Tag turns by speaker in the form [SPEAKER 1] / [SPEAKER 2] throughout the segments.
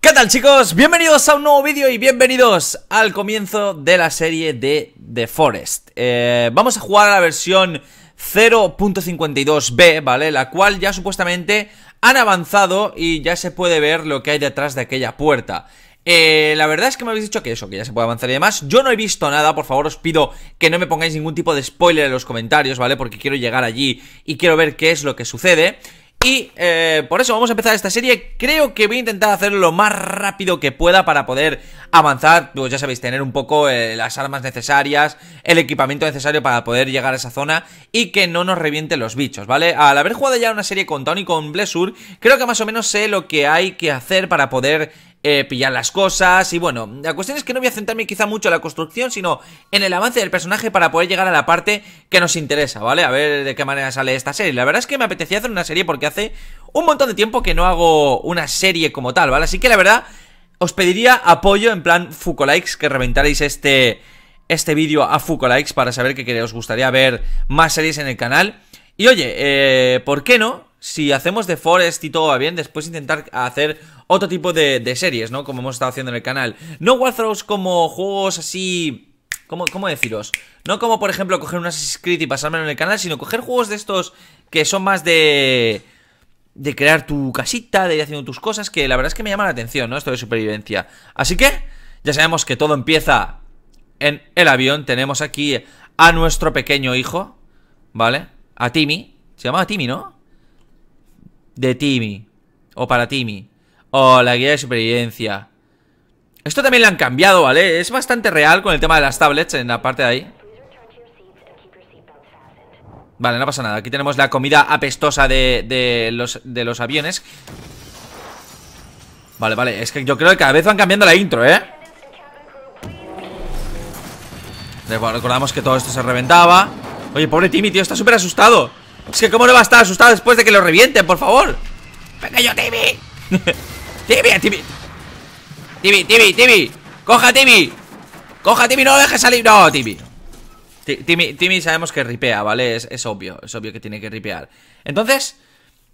[SPEAKER 1] ¿Qué tal chicos? Bienvenidos a un nuevo vídeo y bienvenidos al comienzo de la serie de The Forest eh, Vamos a jugar a la versión 0.52b, ¿vale? La cual ya supuestamente han avanzado y ya se puede ver lo que hay detrás de aquella puerta eh, la verdad es que me habéis dicho que eso, que ya se puede avanzar y demás. Yo no he visto nada, por favor os pido que no me pongáis ningún tipo de spoiler en los comentarios, ¿vale? Porque quiero llegar allí y quiero ver qué es lo que sucede. Y eh, por eso vamos a empezar esta serie Creo que voy a intentar hacerlo lo más rápido que pueda Para poder avanzar Pues ya sabéis, tener un poco eh, las armas necesarias El equipamiento necesario para poder llegar a esa zona Y que no nos revienten los bichos, ¿vale? Al haber jugado ya una serie con Tony con Blessur Creo que más o menos sé lo que hay que hacer para poder eh, pillar las cosas y bueno, la cuestión es que no voy a centrarme quizá mucho en la construcción, sino en el avance del personaje para poder llegar a la parte que nos interesa, ¿vale? A ver de qué manera sale esta serie. La verdad es que me apetecía hacer una serie porque hace un montón de tiempo que no hago una serie como tal, ¿vale? Así que la verdad, os pediría apoyo en plan Fucolikes, que reventaréis este, este vídeo a Fucolikes para saber que, os gustaría ver más series en el canal. Y oye, eh, ¿por qué no? si hacemos de Forest y todo va bien, después intentar hacer otro tipo de, series, ¿no? Como hemos estado haciendo en el canal. No Warthrows como juegos así... ¿Cómo, ¿Cómo deciros? No como, por ejemplo, coger un Assassin's Creed y pasármelo en el canal, sino coger juegos de estos que son más de de crear tu casita, de ir haciendo tus cosas, que la verdad es que me llama la atención, ¿no? Esto de supervivencia. Así que, ya sabemos que todo empieza en el avión. Tenemos aquí a nuestro pequeño hijo, ¿vale? A Timmy. Se llama Timmy, ¿no? de Timmy. O para Timmy. O la guía de supervivencia. Esto también lo han cambiado, ¿vale? Es bastante real con el tema de las tablets en la parte de ahí. Vale, no pasa nada. Aquí tenemos la comida apestosa de, de, los, de los aviones. Vale, vale. Es que yo creo que cada vez van cambiando la intro, ¿eh? Recordamos que todo esto se reventaba. Oye, pobre Timmy, tío. Está súper asustado. Es que cómo le va a estar asustado después de que lo reviente, por favor Pequeño Timmy Timmy, Timmy Timmy, Timmy, Timmy Coja Timmy, Coja Timmy, no lo dejes salir No, Timmy, Timmy sabemos que ripea, ¿vale? Es, obvio, es obvio que tiene que ripear Entonces,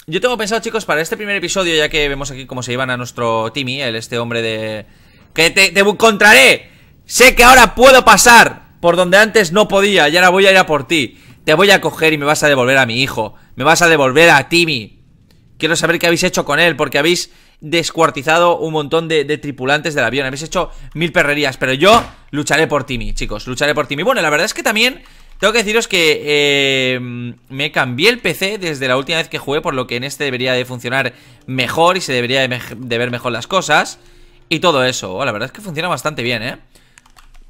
[SPEAKER 1] yo tengo pensado, chicos, para este primer episodio Ya que vemos aquí cómo se iban a nuestro Timmy el, Este hombre de... ¡Que te, te encontraré! Sé que ahora puedo pasar Por donde antes no podía Y ahora voy a ir a por ti te voy a coger y me vas a devolver a mi hijo. Me vas a devolver a Timmy. Quiero saber qué habéis hecho con él, porque habéis descuartizado un montón de, tripulantes del avión. Habéis hecho mil perrerías, pero yo lucharé por Timmy, chicos. Lucharé por Timmy. Bueno, la verdad es que también tengo que deciros que eh, me cambié el PC desde la última vez que jugué, por lo que en este debería de funcionar mejor y se debería de, ver mejor las cosas. Y todo eso. Oh, la verdad es que funciona bastante bien, ¿eh?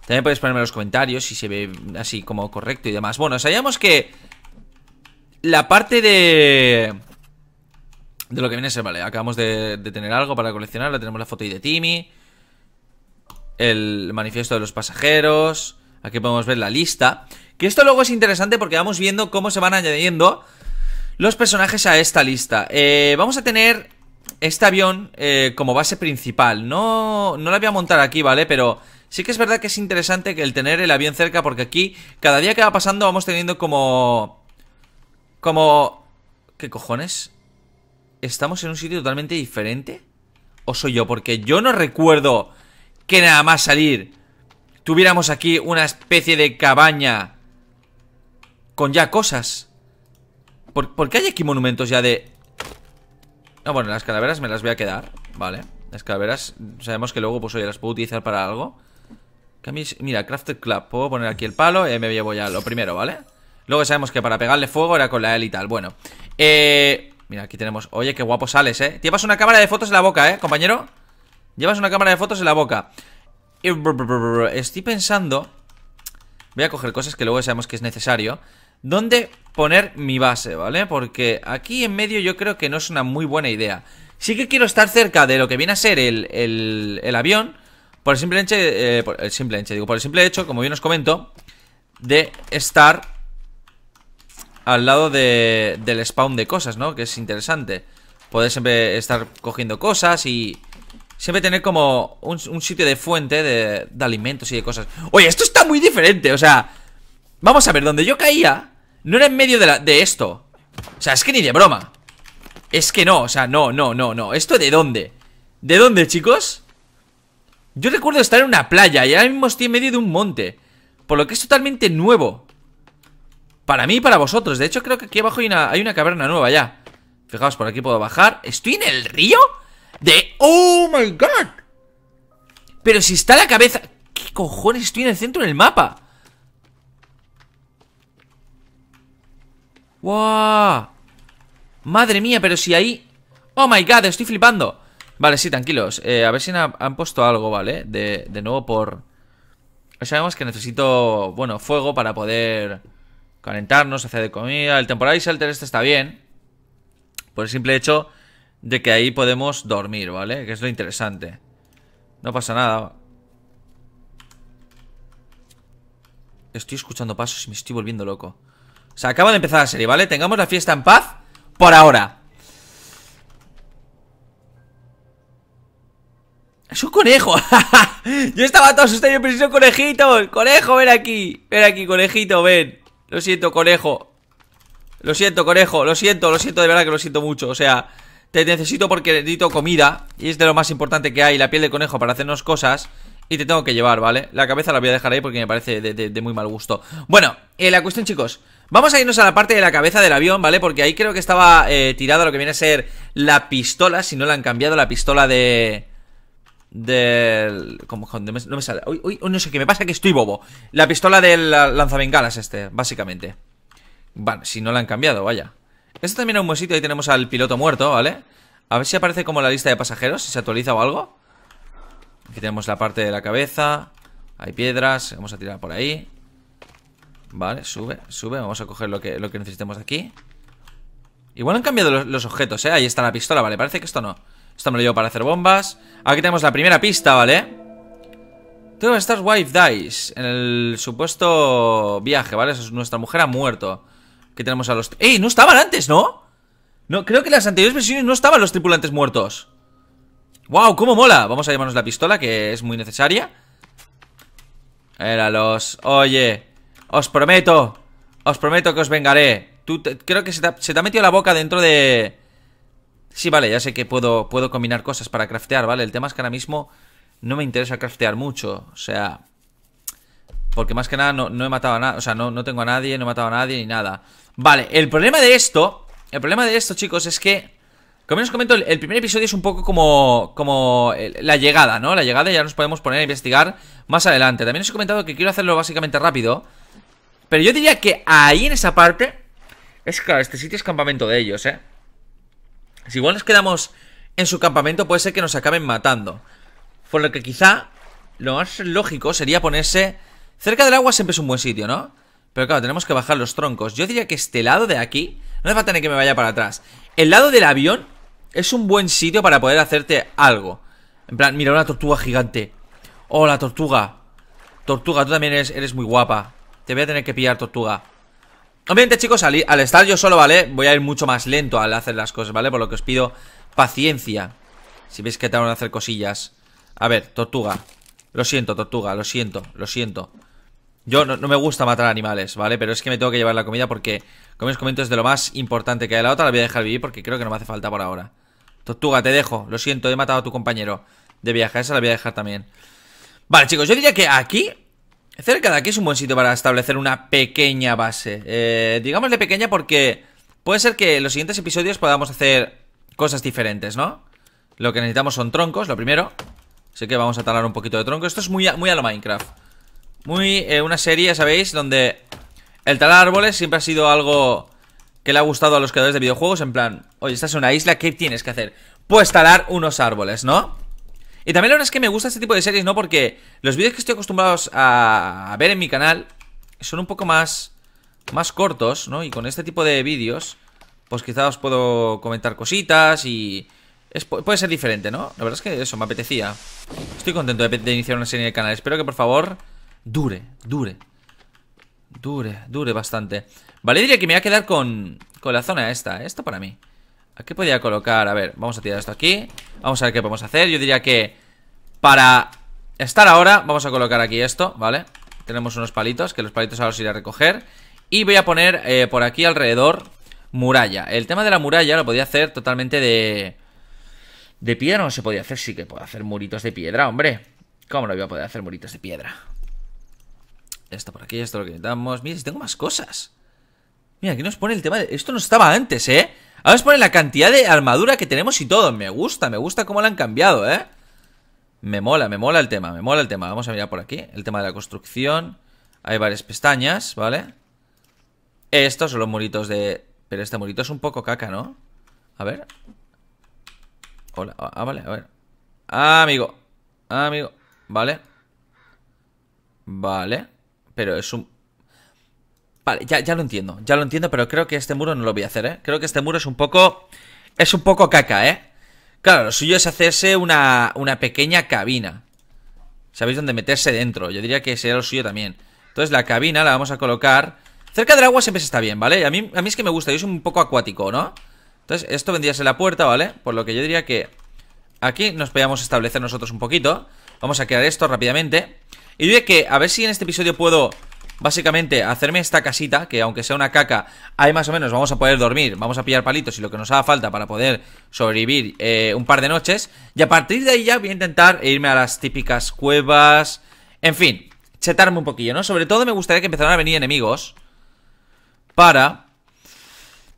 [SPEAKER 1] También podéis ponerme en los comentarios si se ve así como correcto y demás. Bueno, sabíamos que la parte de... De lo que viene a ser, vale, acabamos de, tener algo para coleccionar. tenemos la foto ahí de Timmy. El manifiesto de los pasajeros. Aquí podemos ver la lista. Que esto luego es interesante porque vamos viendo cómo se van añadiendo los personajes a esta lista. Eh, vamos a tener este avión eh, como base principal. No, no la voy a montar aquí, ¿vale? Pero Sí que es verdad que es interesante que el tener el avión cerca porque aquí cada día que va pasando vamos teniendo como... Como... ¿Qué cojones? ¿Estamos en un sitio totalmente diferente? ¿O soy yo? Porque yo no recuerdo que nada más salir tuviéramos aquí una especie de cabaña con ya cosas. ¿Por, qué hay aquí monumentos ya de...? No, bueno, las calaveras me las voy a quedar, vale. Las calaveras sabemos que luego pues oye, las puedo utilizar para algo. Mira, Crafted Club. Puedo poner aquí el palo y eh, me llevo ya lo primero, ¿vale? Luego sabemos que para pegarle fuego era con la L y tal. Bueno, eh... Mira, aquí tenemos... Oye, qué guapo sales, ¿eh? Llevas una cámara de fotos en la boca, ¿eh, compañero? Llevas una cámara de fotos en la boca. Estoy pensando... Voy a coger cosas que luego sabemos que es necesario. ¿Dónde poner mi base, ¿vale? Porque aquí en medio yo creo que no es una muy buena idea. Sí que quiero estar cerca de lo que viene a ser el, el, el avión... Por el simple hecho, eh, por el simple digo, por simple hecho, como bien os comento, de estar al lado de, del spawn de cosas, ¿no? Que es interesante. Poder siempre estar cogiendo cosas y siempre tener como un, sitio de fuente de, alimentos y de cosas. Oye, esto está muy diferente, o sea... Vamos a ver, donde yo caía no era en medio de, de esto. O sea, es que ni de broma. Es que no, o sea, no, no, no, no. ¿Esto de dónde? ¿De dónde, chicos? Yo recuerdo estar en una playa y ahora mismo estoy en medio de un monte. Por lo que es totalmente nuevo. Para mí y para vosotros. De hecho, creo que aquí abajo hay una, hay una caverna nueva ya. Fijaos, por aquí puedo bajar. ¿Estoy en el río? De... ¡Oh, my God! Pero si está la cabeza... ¿Qué cojones estoy en el centro del mapa? ¡Wow! Madre mía, pero si ahí... ¡Oh, my God! Estoy flipando. Vale, sí, tranquilos. Eh, a ver si han, puesto algo, ¿vale? De, nuevo por... Sabemos que necesito, bueno, fuego para poder calentarnos, hacer de comida. El temporal y shelter este está bien. Por el simple hecho de que ahí podemos dormir, ¿vale? Que es lo interesante. No pasa nada. Estoy escuchando pasos y me estoy volviendo loco. Se acaba de empezar la serie, ¿vale? Tengamos la fiesta en paz por ahora. Es un conejo. yo estaba todo asustado. Yo pensé, conejito Conejo, ven aquí. Ven aquí, conejito, ven. Lo siento, conejo. Lo siento, conejo. Lo siento, lo siento, de verdad que lo siento mucho. O sea, te necesito porque necesito comida. Y es de lo más importante que hay. La piel de conejo para hacernos cosas. Y te tengo que llevar, ¿vale? La cabeza la voy a dejar ahí porque me parece de, muy mal gusto. Bueno, eh, la cuestión, chicos. Vamos a irnos a la parte de la cabeza del avión, ¿vale? Porque ahí creo que estaba eh, tirada lo que viene a ser la pistola. Si no la han cambiado, la pistola de del... ¿cómo, no, me, sale. Uy, uy, no sé qué me pasa, que estoy bobo. La pistola del ah, lanzabengalas este, básicamente. Vale, si no la han cambiado, vaya. Este también es un buen sitio, ahí tenemos al piloto muerto, ¿vale? A ver si aparece como la lista de pasajeros, si se actualiza o algo. Aquí tenemos la parte de la cabeza. Hay piedras, vamos a tirar por ahí. Vale, sube, sube. Vamos a coger lo que, lo que necesitemos de aquí. Igual han cambiado los objetos, ¿eh? Ahí está la pistola, vale, parece que esto no. Esto me lo llevo para hacer bombas Aquí tenemos la primera pista, ¿vale? Two Star Wife dies En el supuesto viaje, ¿vale? Nuestra mujer ha muerto Aquí tenemos a los... ¡Ey! No estaban antes, ¿no? No, creo que en las anteriores versiones no estaban los tripulantes muertos ¡Wow! ¡Cómo mola! Vamos a llevarnos la pistola, que es muy necesaria Éralos. los... Oye, os prometo Os prometo que os vengaré Creo que se se te ha metido la boca dentro de... Sí, vale, ya sé que puedo, puedo combinar cosas para craftear, ¿vale? El tema es que ahora mismo no me interesa craftear mucho, o sea... Porque más que nada no, he matado a nada, o sea, no, no tengo a nadie, no he matado a nadie ni nada. Vale, el problema de esto, el problema de esto, chicos, es que... Como os comento, el, primer episodio es un poco como, como la llegada, ¿no? La llegada ya nos podemos poner a investigar más adelante. También os he comentado que quiero hacerlo básicamente rápido. Pero yo diría que ahí en esa parte... Es que claro, este sitio es campamento de ellos, ¿eh? Si igual nos quedamos en su campamento, puede ser que nos acaben matando. Por lo que quizá lo más lógico sería ponerse... Cerca del agua siempre es un buen sitio, ¿no? Pero claro, tenemos que bajar los troncos. Yo diría que este lado de aquí... No va a ni que me vaya para atrás. El lado del avión es un buen sitio para poder hacerte algo. En plan, mira, una tortuga gigante. Oh, la tortuga. Tortuga, tú también eres muy guapa. Te voy a tener que pillar, tortuga. Obviamente, chicos, al, estar yo solo, ¿vale? Voy a ir mucho más lento al hacer las cosas, ¿vale? Por lo que os pido paciencia. Si veis que van a hacer cosillas. A ver, tortuga. Lo siento, tortuga, lo siento, lo siento. Yo no, me gusta matar animales, ¿vale? Pero es que me tengo que llevar la comida porque, como os comento, es de lo más importante que hay. La otra la voy a dejar vivir porque creo que no me hace falta por ahora. Tortuga, te dejo. Lo siento, he matado a tu compañero de viaje. Esa la voy a dejar también. Vale, chicos, yo diría que aquí Cerca de aquí es un buen sitio para establecer una pequeña base. Eh, digámosle pequeña porque puede ser que en los siguientes episodios podamos hacer cosas diferentes, ¿no? Lo que necesitamos son troncos, lo primero. Así que vamos a talar un poquito de tronco. Esto es muy a, muy a lo Minecraft. Muy eh, una serie, ¿sabéis? Donde el talar árboles siempre ha sido algo que le ha gustado a los creadores de videojuegos. En plan, oye, estás en una isla, ¿qué tienes que hacer? Pues talar unos árboles, ¿no? Y también la verdad es que me gusta este tipo de series, ¿no? Porque los vídeos que estoy acostumbrados a ver en mi canal son un poco más, más cortos, ¿no? Y con este tipo de vídeos, pues quizá os puedo comentar cositas y... puede ser diferente, ¿no? La verdad es que eso, me apetecía. Estoy contento de, iniciar una serie en el canal. Espero que, por favor, dure, dure. Dure, dure bastante. Vale, diría que me voy a quedar con, con la zona esta. ¿eh? Esto para mí. ¿A qué podía colocar? A ver, vamos a tirar esto aquí Vamos a ver qué podemos hacer Yo diría que para estar ahora Vamos a colocar aquí esto, ¿vale? Tenemos unos palitos, que los palitos ahora los iré a recoger Y voy a poner eh, por aquí alrededor Muralla El tema de la muralla lo podía hacer totalmente de... De piedra no se podía hacer Sí que puedo hacer muritos de piedra, hombre ¿Cómo no voy a poder hacer muritos de piedra? Esto por aquí, esto lo que necesitamos Mira, si tengo más cosas Mira, aquí nos pone el tema de... Esto no estaba antes, ¿eh? Ahora os ponen la cantidad de armadura que tenemos y todo. Me gusta, me gusta cómo la han cambiado, ¿eh? Me mola, me mola el tema, me mola el tema. Vamos a mirar por aquí. El tema de la construcción. Hay varias pestañas, ¿vale? Estos son los muritos de... Pero este murito es un poco caca, ¿no? A ver. Hola. Ah, ah vale, a ver. Ah, amigo. Ah, amigo. Vale. Vale. Pero es un... Vale, ya, lo entiendo, ya lo entiendo, pero creo que este muro no lo voy a hacer, ¿eh? Creo que este muro es un poco... Es un poco caca, ¿eh? Claro, lo suyo es hacerse una, una pequeña cabina. ¿Sabéis dónde meterse dentro? Yo diría que sería lo suyo también. Entonces la cabina la vamos a colocar... Cerca del agua siempre se está bien, ¿vale? A mí, a mí es que me gusta, yo soy un poco acuático, ¿no? Entonces esto vendría a ser la puerta, ¿vale? Por lo que yo diría que... Aquí nos podíamos establecer nosotros un poquito. Vamos a crear esto rápidamente. Y diría que a ver si en este episodio puedo básicamente hacerme esta casita, que aunque sea una caca, ahí más o menos vamos a poder dormir, vamos a pillar palitos y lo que nos haga falta para poder sobrevivir eh, un par de noches. Y a partir de ahí ya voy a intentar irme a las típicas cuevas, en fin, chetarme un poquillo, ¿no? Sobre todo me gustaría que empezaran a venir enemigos para...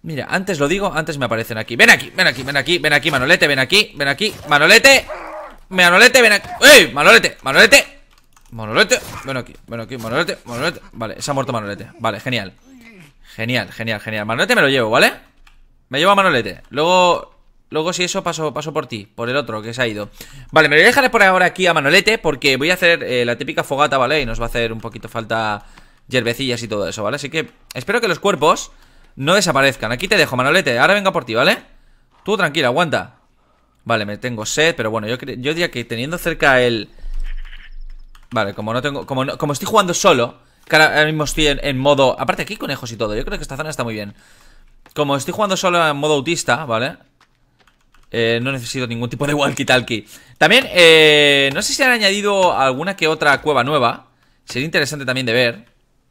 [SPEAKER 1] Mira, antes lo digo, antes me aparecen aquí. Ven aquí, ven aquí, ven aquí, ven aquí, Manolete, ven aquí, ven aquí, Manolete. Manolete, ven aquí. ¡Ey! Manolete, Manolete. Manolete, bueno aquí, bueno aquí, Manolete, Manolete Vale, se ha muerto Manolete, vale, genial Genial, genial, genial, Manolete me lo llevo, ¿vale? Me llevo a Manolete Luego, luego si eso paso, paso por ti Por el otro que se ha ido Vale, me lo dejaré por ahora aquí a Manolete Porque voy a hacer eh, la típica fogata, ¿vale? Y nos va a hacer un poquito falta Yerbecillas y todo eso, ¿vale? Así que espero que los cuerpos no desaparezcan Aquí te dejo, Manolete, ahora venga por ti, ¿vale? Tú tranquila, aguanta Vale, me tengo sed, pero bueno, yo, yo diría que teniendo cerca el... Vale, como no tengo. Como, como estoy jugando solo, que ahora mismo estoy en, modo. Aparte, aquí conejos y todo. Yo creo que esta zona está muy bien. Como estoy jugando solo en modo autista, ¿vale? Eh, no necesito ningún tipo de walkie-talkie. También, eh, no sé si han añadido alguna que otra cueva nueva. Sería interesante también de ver.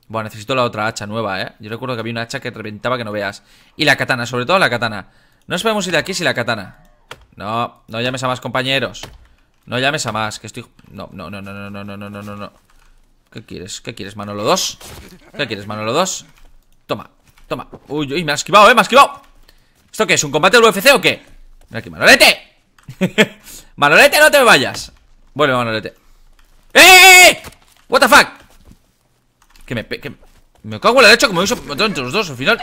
[SPEAKER 1] Bueno, necesito la otra hacha nueva, ¿eh? Yo recuerdo que había una hacha que reventaba que no veas. Y la katana, sobre todo la katana. No nos podemos ir de aquí sin la katana. No, no llames a más compañeros. No llames a más, que estoy... No, no, no, no, no, no, no, no, no, no. ¿Qué quieres? ¿Qué quieres, Manolo 2? ¿Qué quieres, Manolo 2? Toma, toma. Uy, uy, me ha esquivado, eh, me ha esquivado. ¿Esto qué es? ¿Un combate del UFC o qué? Mira aquí, Manolete. Manolete, no te vayas. Vuelve, Manolete. ¡Eh! eh, eh, eh! ¿What the fuck? Que me... Que me cago en la leche como hizo entre los dos al final.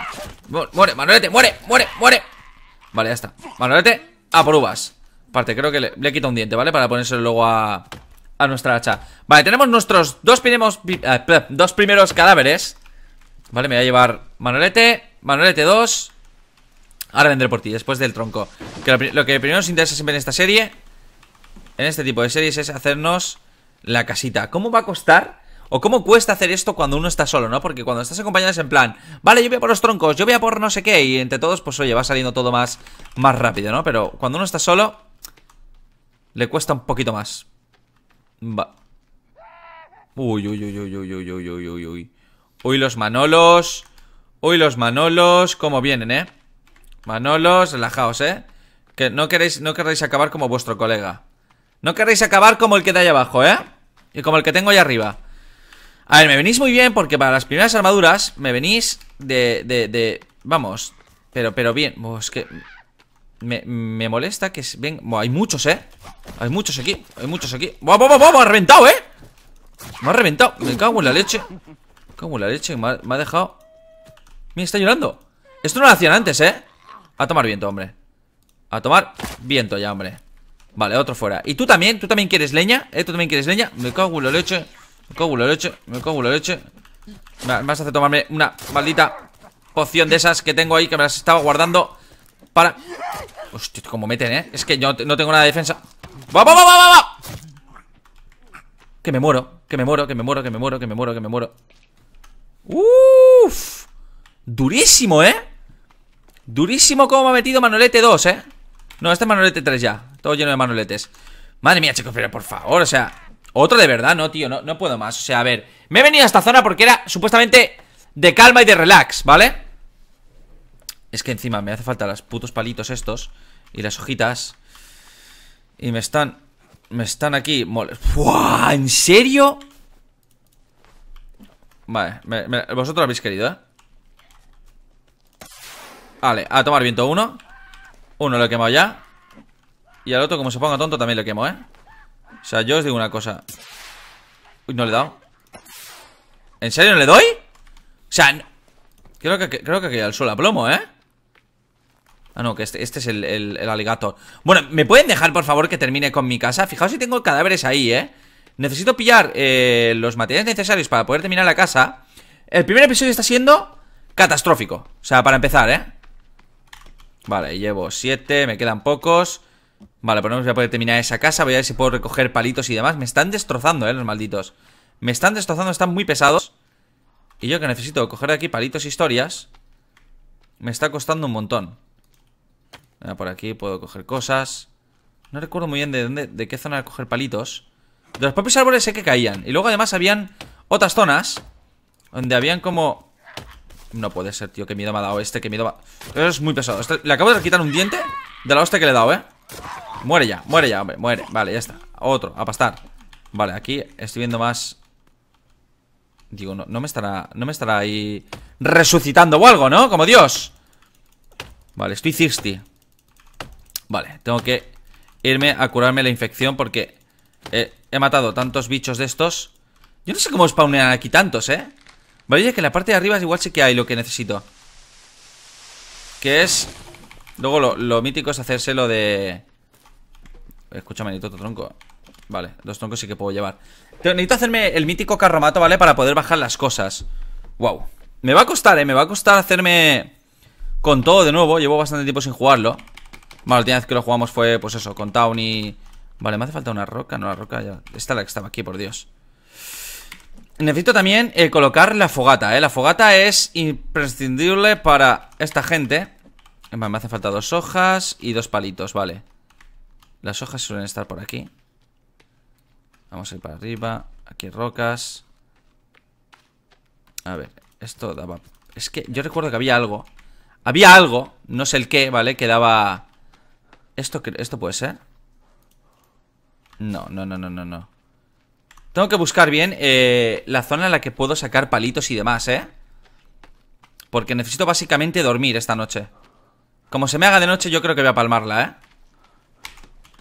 [SPEAKER 1] Muere, Manolete, muere, muere, muere. Vale, ya está. Manolete, a por uvas. Aparte, creo que le, he quitado un diente, ¿vale? Para ponérselo luego a, a nuestra hacha Vale, tenemos nuestros dos primeros, eh, dos primeros cadáveres Vale, me voy a llevar Manolete, Manolete 2 Ahora vendré por ti, después del tronco que lo, que primero nos interesa siempre en esta serie En este tipo de series es hacernos la casita ¿Cómo va a costar? O cómo cuesta hacer esto cuando uno está solo, ¿no? Porque cuando estás acompañado es en plan Vale, yo voy a por los troncos, yo voy a por no sé qué Y entre todos, pues oye, va saliendo todo más, más rápido, ¿no? Pero cuando uno está solo le cuesta un poquito más. Va. Uy, uy, uy, uy, uy, uy, uy, uy, uy, uy. los manolos. Uy, los manolos. ¿Cómo vienen, eh? Manolos, relajaos, eh. Que no queréis, no queréis acabar como vuestro colega. No queréis acabar como el que está ahí abajo, eh. Y como el que tengo ahí arriba. A ver, me venís muy bien porque para las primeras armaduras me venís de, de, de... Vamos, pero, pero bien. Oh, que me, molesta que ven... hay muchos, ¿eh? Hay muchos aquí, hay muchos aquí ¡Vamos, vamos, vamos! ¡Me ha reventado, eh! Me ha reventado, me cago en la leche Me cago en la leche, me ha, dejado Mira, está llorando Esto no lo hacían antes, ¿eh? A tomar viento, hombre A tomar viento ya, hombre Vale, otro fuera Y tú también, tú también quieres leña ¿Eh? Tú también quieres leña Me cago en la leche Me cago en la leche Me cago en la leche Me vas a hacer tomarme una maldita poción de esas que tengo ahí Que me las estaba guardando para. Hostia, como meten, ¿eh? Es que yo no tengo nada de defensa. ¡Va, va, va, va, Que me muero, que me muero, que me muero, que me muero, que me muero, que me muero. ¡Uf! Durísimo, ¿eh? Durísimo como me ha metido Manolete 2, ¿eh? No, este es Manolete 3 ya. Todo lleno de manoletes. Madre mía, chicos, pero por favor, o sea. Otro de verdad, no, tío, no puedo más. O sea, a ver. Me he venido a esta zona porque era supuestamente de calma y de relax, ¿vale? Es que encima me hace falta los putos palitos estos y las hojitas. Y me están... Me están aquí... ¡Fua! ¿En serio? Vale, vosotros lo habéis querido, ¿eh? Vale, a tomar viento uno. Uno lo he quemado ya. Y al otro, como se ponga tonto, también lo quemo, ¿eh? O sea, yo os digo una cosa. Uy, no le he dado. ¿En serio no le doy? O sea, creo, que, creo que al suelo a plomo, ¿eh? Ah, no, que este, este es el, el, Bueno, ¿me pueden dejar, por favor, que termine con mi casa? Fijaos si tengo cadáveres ahí, ¿eh? Necesito pillar eh, los materiales necesarios para poder terminar la casa El primer episodio está siendo catastrófico O sea, para empezar, ¿eh? Vale, llevo siete, me quedan pocos Vale, lo pues no voy a poder terminar esa casa Voy a ver si puedo recoger palitos y demás Me están destrozando, ¿eh? Los malditos Me están destrozando, están muy pesados Y yo que necesito coger de aquí palitos e historias Me está costando un montón Ah, por aquí puedo coger cosas. No recuerdo muy bien de dónde, de qué zona coger palitos. De los propios árboles sé que caían. Y luego además habían otras zonas donde habían como... No puede ser, tío, qué miedo me ha dado este, qué miedo me Es muy pesado. Le acabo de quitar un diente de la hostia que le he dado, ¿eh? Muere ya, muere ya, hombre, muere. Vale, ya está. Otro, a pastar. Vale, aquí estoy viendo más... Digo, no, me estará... No me estará ahí resucitando o algo, ¿no? Como Dios. Vale, estoy thirsty. Vale, tengo que irme a curarme la infección porque eh, he matado tantos bichos de estos. Yo no sé cómo spawnean aquí tantos, ¿eh? Vale, oye, que en la parte de arriba igual sí que hay lo que necesito. Que es... Luego lo, mítico es hacerse lo de... Escúchame, necesito otro tronco. Vale, dos troncos sí que puedo llevar. necesito hacerme el mítico carromato, ¿vale? Para poder bajar las cosas. Wow. Me va a costar, ¿eh? Me va a costar hacerme... Con todo de nuevo. Llevo bastante tiempo sin jugarlo. Bueno, la última vez que lo jugamos fue, pues eso, con Town Vale, me hace falta una roca, no la roca ya... Esta la que estaba aquí, por Dios. Necesito también eh, colocar la fogata, ¿eh? La fogata es imprescindible para esta gente. Vale, me hace falta dos hojas y dos palitos, vale. Las hojas suelen estar por aquí. Vamos a ir para arriba. Aquí rocas. A ver, esto daba... Es que yo recuerdo que había algo. Había algo, no sé el qué, ¿vale? Que daba... ¿Esto, ¿Esto puede ser? No, no, no, no, no, no. Tengo que buscar bien eh, la zona en la que puedo sacar palitos y demás, ¿eh? Porque necesito básicamente dormir esta noche. Como se me haga de noche, yo creo que voy a palmarla, ¿eh?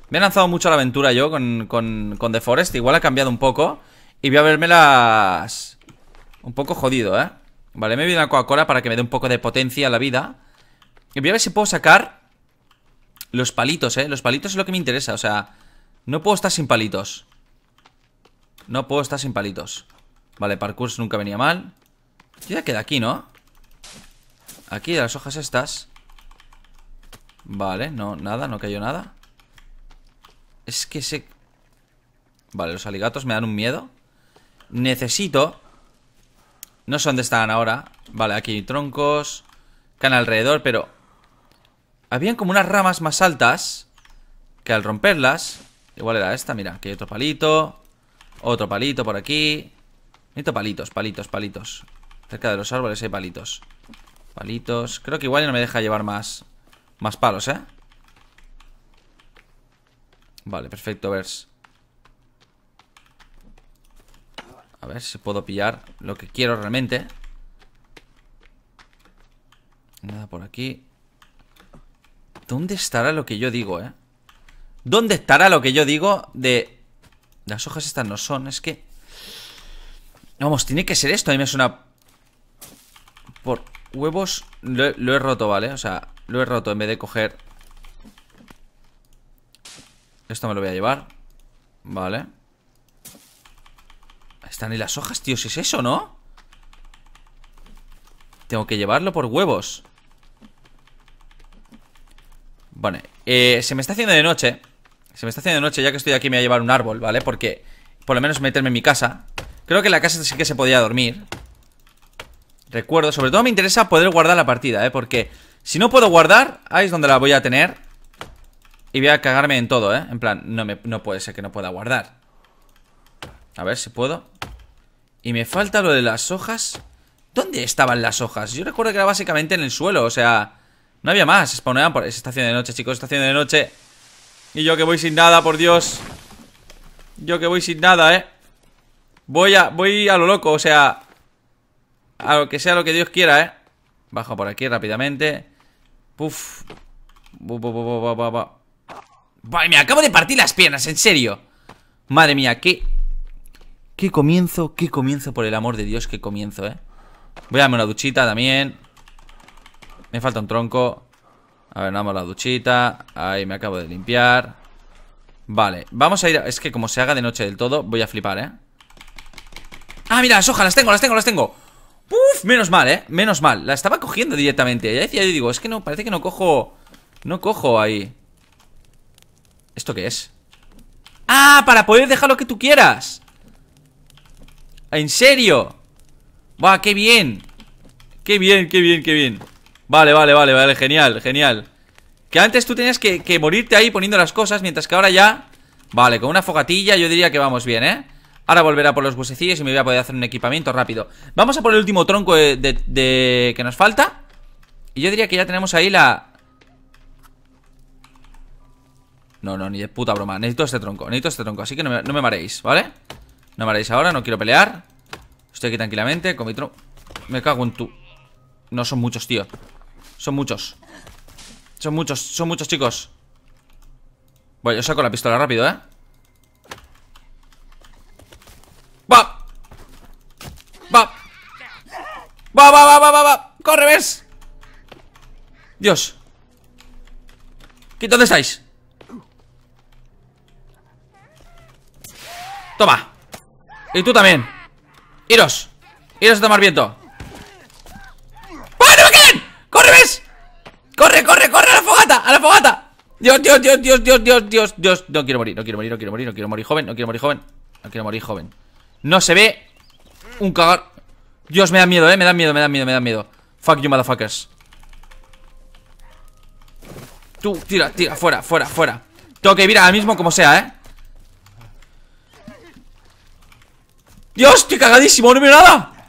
[SPEAKER 1] Me he lanzado mucho a la aventura yo con, con, The Forest. Igual ha cambiado un poco. Y voy a las Un poco jodido, ¿eh? Vale, me he a una Coca-Cola para que me dé un poco de potencia a la vida. Y voy a ver si puedo sacar los palitos, ¿eh? Los palitos es lo que me interesa, o sea... No puedo estar sin palitos. No puedo estar sin palitos. Vale, parkour nunca venía mal. Ya queda aquí, ¿no? Aquí, de las hojas estas. Vale, no, nada, no cayó nada. Es que se... Vale, los aligatos me dan un miedo. Necesito... No sé dónde están ahora. Vale, aquí hay troncos. Can alrededor, pero habían como unas ramas más altas Que al romperlas Igual era esta, mira, aquí hay otro palito Otro palito por aquí Necesito palitos, palitos, palitos Cerca de los árboles hay palitos Palitos, creo que igual ya no me deja llevar más Más palos, ¿eh? Vale, perfecto, ver A ver si puedo pillar lo que quiero realmente Nada por aquí ¿Dónde estará lo que yo digo, eh? ¿Dónde estará lo que yo digo de... Las hojas estas no son, es que... Vamos, tiene que ser esto, a mí me suena... Por huevos lo he, roto, ¿vale? O sea, lo he roto en vez de coger... Esto me lo voy a llevar Vale Están ahí las hojas, tío Si es eso, ¿no? Tengo que llevarlo por huevos bueno, eh, se me está haciendo de noche Se me está haciendo de noche, ya que estoy aquí me voy a llevar un árbol, ¿vale? Porque por lo menos meterme en mi casa Creo que en la casa sí que se podía dormir Recuerdo, sobre todo me interesa poder guardar la partida, ¿eh? Porque si no puedo guardar, ahí es donde la voy a tener Y voy a cagarme en todo, ¿eh? En plan, no, me, no puede ser que no pueda guardar A ver si puedo Y me falta lo de las hojas ¿Dónde estaban las hojas? Yo recuerdo que era básicamente en el suelo, o sea... No había más, spawneaban por... Es estación de noche, chicos, estación de noche Y yo que voy sin nada, por Dios Yo que voy sin nada, eh Voy a, voy a lo loco, o sea A lo que sea lo que Dios quiera, eh Bajo por aquí rápidamente Puf bu, me acabo de partir las piernas, en serio Madre mía, qué... Qué comienzo, qué comienzo, por el amor de Dios, qué comienzo, eh Voy a darme una duchita también me falta un tronco. A ver, damos la duchita. Ahí me acabo de limpiar. Vale, vamos a ir... Es que como se haga de noche del todo, voy a flipar, ¿eh? Ah, mira, las hojas, las tengo, las tengo, las tengo. Uf, menos mal, ¿eh? Menos mal. La estaba cogiendo directamente. Ya decía, yo digo, es que no, parece que no cojo... No cojo ahí. ¿Esto qué es? ¡Ah! Para poder dejar lo que tú quieras. ¿En serio? ¡Buah, qué bien! ¡Qué bien, qué bien, qué bien! Vale, vale, vale, vale, genial, genial Que antes tú tenías que, morirte ahí poniendo las cosas Mientras que ahora ya... Vale, con una fogatilla yo diría que vamos bien, ¿eh? Ahora volverá por los busecillos y me voy a poder hacer un equipamiento rápido Vamos a por el último tronco de, que nos falta Y yo diría que ya tenemos ahí la... No, no, ni de puta broma Necesito este tronco, necesito este tronco Así que no me, no mareéis, ¿vale? No me mareéis ahora, no quiero pelear Estoy aquí tranquilamente con mi tronco Me cago en tu... No son muchos, tío son muchos Son muchos, son muchos chicos Voy, yo saco la pistola rápido, ¿eh? ¡Va! ¡Va! ¡Va, va, va, va, va! corre ves! Dios ¿Qué, ¿Dónde estáis? Toma Y tú también Iros Iros a tomar viento ¡Corre, corre, corre! ¡A la fogata! ¡A la fogata! Dios, Dios, Dios, Dios, Dios, Dios, Dios, Dios. No quiero morir, no quiero morir, no quiero morir, no quiero morir joven, no quiero morir joven. No quiero morir joven. No se ve un cagar. Dios, me da miedo, eh. Me da miedo, me da miedo, me da miedo. Fuck you, motherfuckers. Tú, tira, tira, fuera, fuera, fuera. Tengo que ir ahora mismo como sea, eh. Dios, estoy cagadísimo, no veo nada.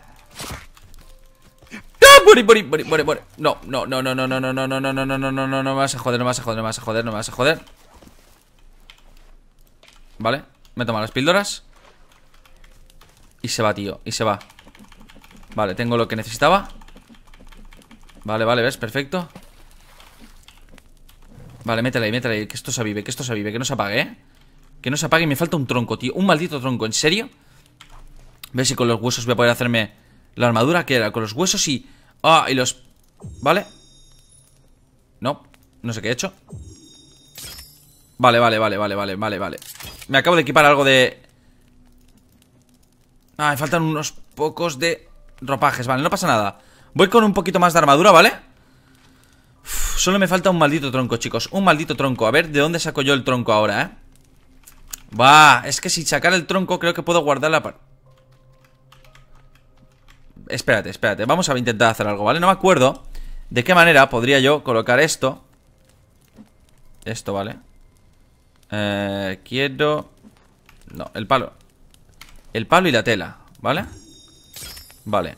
[SPEAKER 1] ¡Muere, muere, muere, muere, muere! No, no, no, no, no, no, no, no, no, no, no, no, no, no, no, no me vas a joder, no me vas a joder, no me vas a joder, no me vas a joder. Vale, me toma las píldoras. Y se va, tío, y se va. Vale, tengo lo que necesitaba. Vale, vale, ¿ves? Perfecto. Vale, métele ahí, métele ahí, que esto se vive, que esto se vive que no se apague, ¿eh? Que no se apague y me falta un tronco, tío. Un maldito tronco, ¿en serio? ver si con los huesos voy a poder hacerme la armadura? Que era con los huesos y Ah, y los... Vale No, no sé qué he hecho Vale, vale, vale, vale, vale, vale, vale Me acabo de equipar algo de... Ah, me faltan unos pocos de ropajes Vale, no pasa nada Voy con un poquito más de armadura, ¿vale? solo me falta un maldito tronco, chicos Un maldito tronco A ver, ¿de dónde saco yo el tronco ahora, eh? Va, es que si sacar el tronco creo que puedo guardar la... Espérate, espérate. Vamos a intentar hacer algo, ¿vale? No me acuerdo de qué manera podría yo colocar esto. Esto, ¿vale? Eh, quiero... No, el palo. El palo y la tela, ¿vale? Vale.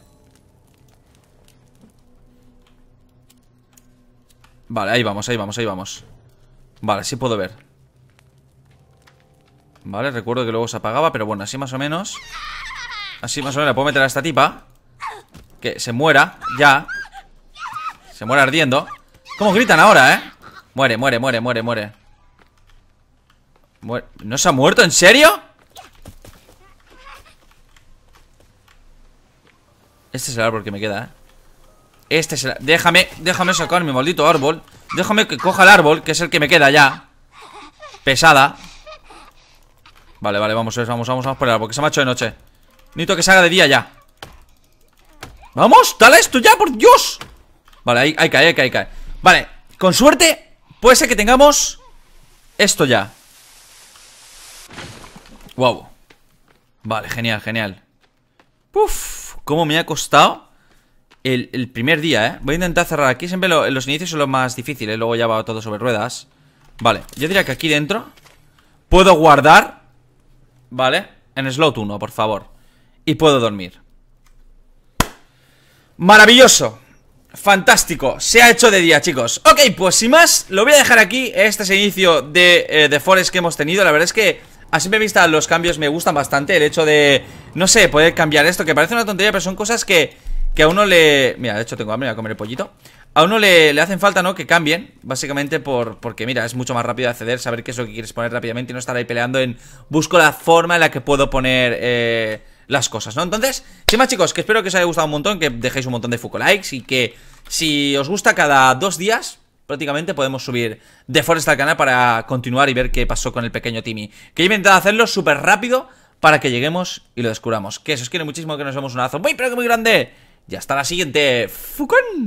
[SPEAKER 1] Vale, ahí vamos, ahí vamos, ahí vamos. Vale, sí puedo ver. Vale, recuerdo que luego se apagaba, pero bueno, así más o menos... Así más o menos la puedo meter a esta tipa que se muera, ya Se muera ardiendo ¿Cómo gritan ahora, eh? Muere, muere, muere, muere, muere ¿No se ha muerto? ¿En serio? Este es el árbol que me queda, eh Este es el... Déjame, déjame sacar mi maldito árbol Déjame que coja el árbol, que es el que me queda ya Pesada Vale, vale, vamos, vamos, vamos, vamos por el árbol Que se me ha hecho de noche Necesito que se de día ya Vamos, dale esto ya, por Dios Vale, ahí, cae, ahí cae, ahí cae Vale, con suerte puede ser que tengamos esto ya Wow Vale, genial, genial Uf, cómo me ha costado el, primer día, ¿eh? Voy a intentar cerrar aquí Siempre los inicios son los más difíciles Luego ya va todo sobre ruedas Vale, yo diría que aquí dentro Puedo guardar Vale, en slot 1, por favor Y puedo dormir Maravilloso Fantástico, se ha hecho de día chicos Ok, pues sin más, lo voy a dejar aquí Este es el inicio de, de eh, Forest que hemos tenido La verdad es que a simple vista los cambios me gustan bastante El hecho de, no sé, poder cambiar esto Que parece una tontería, pero son cosas que Que a uno le... Mira, de hecho tengo hambre, voy a comer el pollito A uno le, le hacen falta, ¿no? Que cambien, básicamente por porque mira Es mucho más rápido acceder, saber qué es lo que quieres poner rápidamente Y no estar ahí peleando en... Busco la forma en la que puedo poner... Eh las cosas, ¿no? Entonces, sin más chicos, que espero que os haya gustado un montón, que dejéis un montón de Fuco likes y que si os gusta cada dos días, prácticamente podemos subir de Forest al canal para continuar y ver qué pasó con el pequeño Timmy. Que he intentado hacerlo súper rápido para que lleguemos y lo descubramos. Que eso os quiere muchísimo, que nos vemos un abrazo muy pero que muy grande. Y hasta la siguiente. ¡Fucón!